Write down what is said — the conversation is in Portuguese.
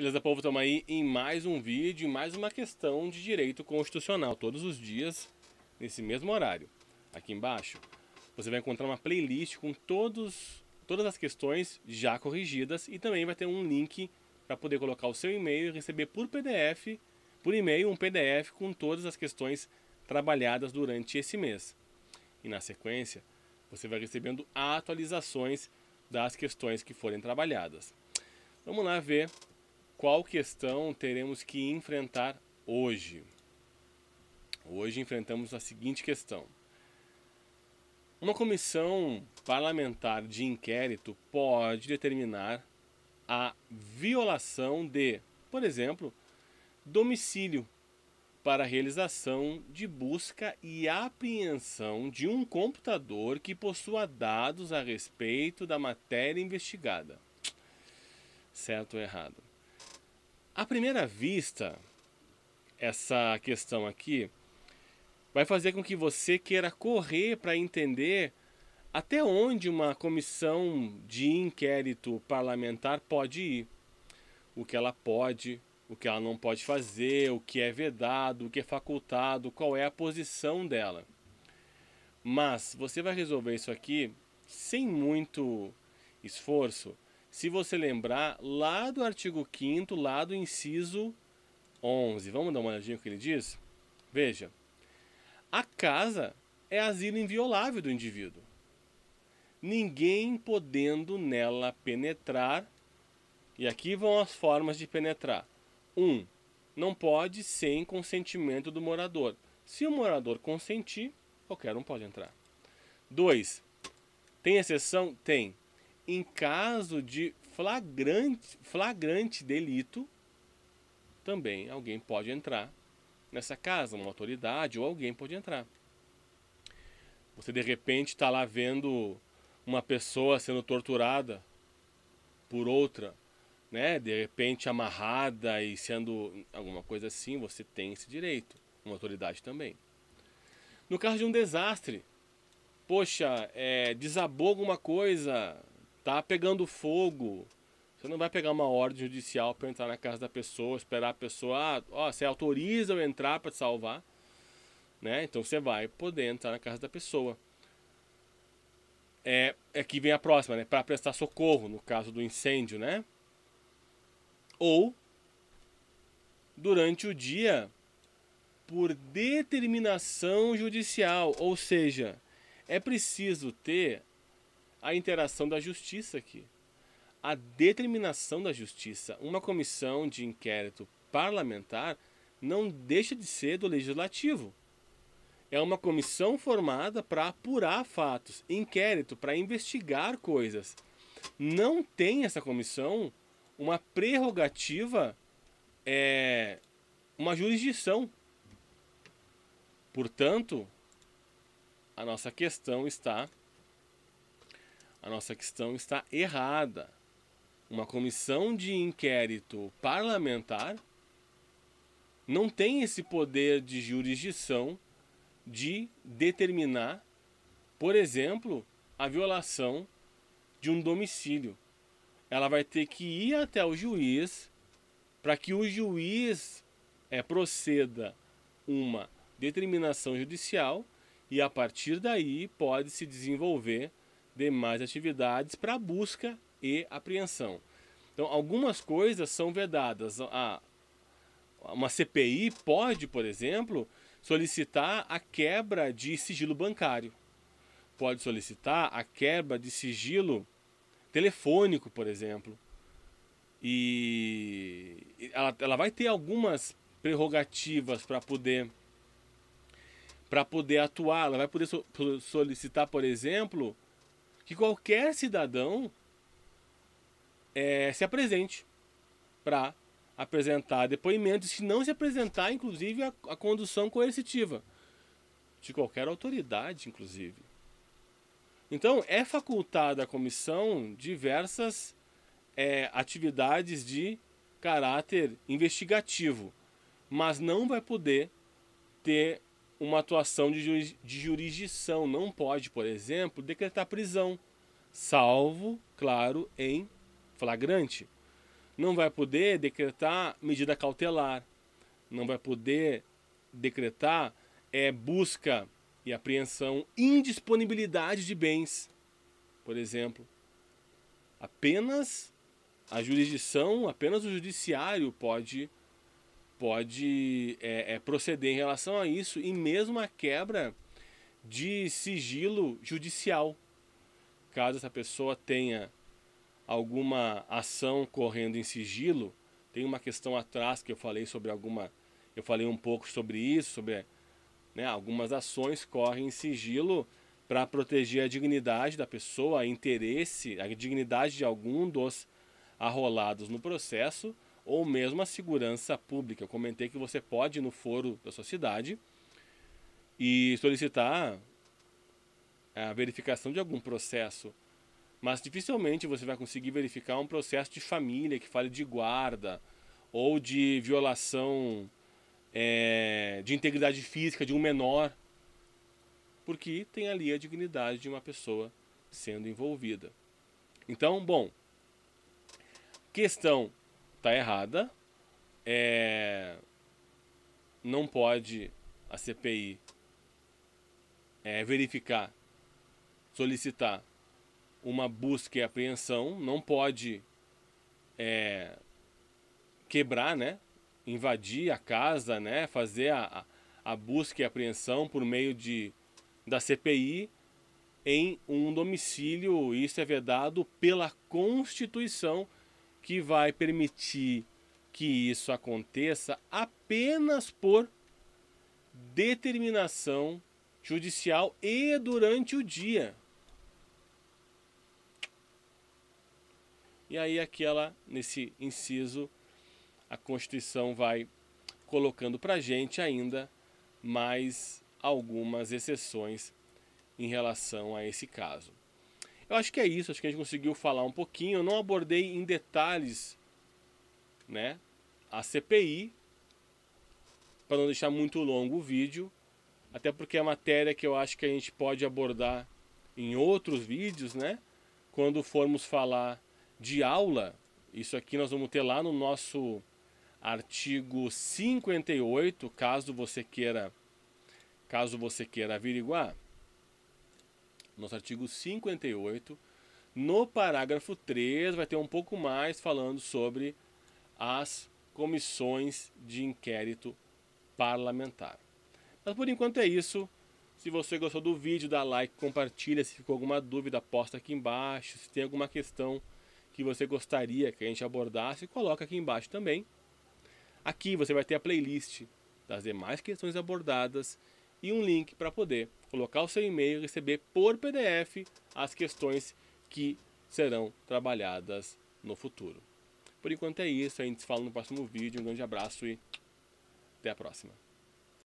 Beleza, povo? Estamos aí em mais um vídeo, em mais uma questão de direito constitucional, todos os dias, nesse mesmo horário. Aqui embaixo, você vai encontrar uma playlist com todos, todas as questões já corrigidas e também vai ter um link para poder colocar o seu e-mail e receber por PDF, por e-mail, um PDF com todas as questões trabalhadas durante esse mês. E na sequência, você vai recebendo atualizações das questões que forem trabalhadas. Vamos lá ver qual questão teremos que enfrentar hoje? Hoje enfrentamos a seguinte questão: Uma comissão parlamentar de inquérito pode determinar a violação de, por exemplo, domicílio para realização de busca e apreensão de um computador que possua dados a respeito da matéria investigada. Certo ou errado? À primeira vista, essa questão aqui vai fazer com que você queira correr para entender até onde uma comissão de inquérito parlamentar pode ir, o que ela pode, o que ela não pode fazer, o que é vedado, o que é facultado, qual é a posição dela. Mas você vai resolver isso aqui sem muito esforço se você lembrar, lá do artigo 5 lá do inciso 11. Vamos dar uma olhadinha no que ele diz? Veja, a casa é asilo inviolável do indivíduo, ninguém podendo nela penetrar. E aqui vão as formas de penetrar. 1. Um, não pode sem consentimento do morador. Se o morador consentir, qualquer um pode entrar. 2. Tem exceção? Tem em caso de flagrante, flagrante delito, também alguém pode entrar nessa casa, uma autoridade ou alguém pode entrar. Você de repente está lá vendo uma pessoa sendo torturada por outra, né? De repente amarrada e sendo alguma coisa assim, você tem esse direito, uma autoridade também. No caso de um desastre, poxa, é, desabou alguma coisa, tá pegando fogo, você não vai pegar uma ordem judicial para entrar na casa da pessoa, esperar a pessoa, ah, ó, você autoriza eu entrar para te salvar, né? Então você vai poder entrar na casa da pessoa. É, é que vem a próxima, né? Para prestar socorro no caso do incêndio, né? Ou durante o dia por determinação judicial, ou seja, é preciso ter a interação da justiça aqui. A determinação da justiça. Uma comissão de inquérito parlamentar não deixa de ser do legislativo. É uma comissão formada para apurar fatos, inquérito, para investigar coisas. Não tem essa comissão uma prerrogativa, é, uma jurisdição. Portanto, a nossa questão está a nossa questão está errada. Uma comissão de inquérito parlamentar não tem esse poder de jurisdição de determinar, por exemplo, a violação de um domicílio. Ela vai ter que ir até o juiz para que o juiz é, proceda uma determinação judicial e a partir daí pode se desenvolver demais atividades para busca e apreensão. Então, algumas coisas são vedadas. A, uma CPI pode, por exemplo, solicitar a quebra de sigilo bancário, pode solicitar a quebra de sigilo telefônico, por exemplo. E ela, ela vai ter algumas prerrogativas para poder para poder atuar. Ela vai poder solicitar, por exemplo, que qualquer cidadão é, se apresente para apresentar depoimentos, se não se apresentar, inclusive, a, a condução coercitiva de qualquer autoridade, inclusive. Então, é facultada à comissão diversas é, atividades de caráter investigativo, mas não vai poder ter uma atuação de, jurisdição. Não pode, por exemplo, decretar prisão, salvo, claro, em flagrante. Não vai poder decretar medida cautelar. Não vai poder decretar é, busca e apreensão, indisponibilidade de bens, por exemplo. Apenas a jurisdição, apenas o judiciário pode pode é, é, proceder em relação a isso e mesmo a quebra de sigilo judicial. Caso essa pessoa tenha alguma ação correndo em sigilo, tem uma questão atrás que eu falei sobre alguma, eu falei um pouco sobre isso, sobre né, algumas ações correm em sigilo para proteger a dignidade da pessoa, interesse, a dignidade de algum dos arrolados no processo ou mesmo a segurança pública. Eu comentei que você pode ir no foro da sua cidade e solicitar é, a verificação de algum processo, mas dificilmente você vai conseguir verificar um processo de família que fale de guarda ou de violação é, de integridade física de um menor, porque tem ali a dignidade de uma pessoa sendo envolvida. Então, bom, questão tá errada. É... Não pode a CPI é, verificar, solicitar uma busca e apreensão, não pode é, quebrar, né? Invadir a casa, né? Fazer a, a busca e apreensão por meio de, da CPI em um domicílio, isso é vedado pela Constituição que vai permitir que isso aconteça apenas por determinação judicial e durante o dia. E aí aquela nesse inciso a Constituição vai colocando para gente ainda mais algumas exceções em relação a esse caso. Eu acho que é isso, acho que a gente conseguiu falar um pouquinho. Eu não abordei em detalhes né, a CPI, para não deixar muito longo o vídeo, até porque é matéria que eu acho que a gente pode abordar em outros vídeos, né? Quando formos falar de aula, isso aqui nós vamos ter lá no nosso artigo 58, caso você queira, caso você queira averiguar nosso artigo 58. No parágrafo 3, vai ter um pouco mais falando sobre as comissões de inquérito parlamentar. Mas por enquanto é isso. Se você gostou do vídeo, dá like, compartilha. Se ficou alguma dúvida, posta aqui embaixo. Se tem alguma questão que você gostaria que a gente abordasse, coloca aqui embaixo também. Aqui você vai ter a playlist das demais questões abordadas e um link para poder colocar o seu e-mail e receber por PDF as questões que serão trabalhadas no futuro. Por enquanto é isso, a gente se fala no próximo vídeo. Um grande abraço e até a próxima.